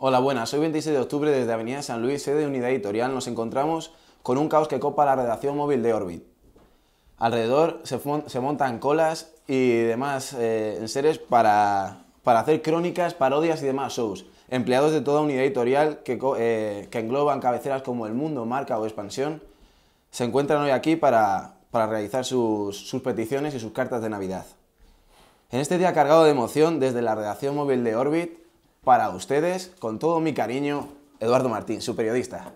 Hola, buenas. Soy 26 de octubre desde Avenida San Luis, sede de Unidad Editorial, nos encontramos con un caos que copa la redacción móvil de Orbit. Alrededor se, montan colas y demás eh, seres para, hacer crónicas, parodias y demás shows. Empleados de toda unidad editorial que, eh, engloban cabeceras como El Mundo, Marca o Expansión se encuentran hoy aquí para, realizar sus, sus peticiones y sus cartas de Navidad. En este día cargado de emoción, desde la redacción móvil de Orbit, para ustedes, con todo mi cariño, Eduardo Martín, su periodista.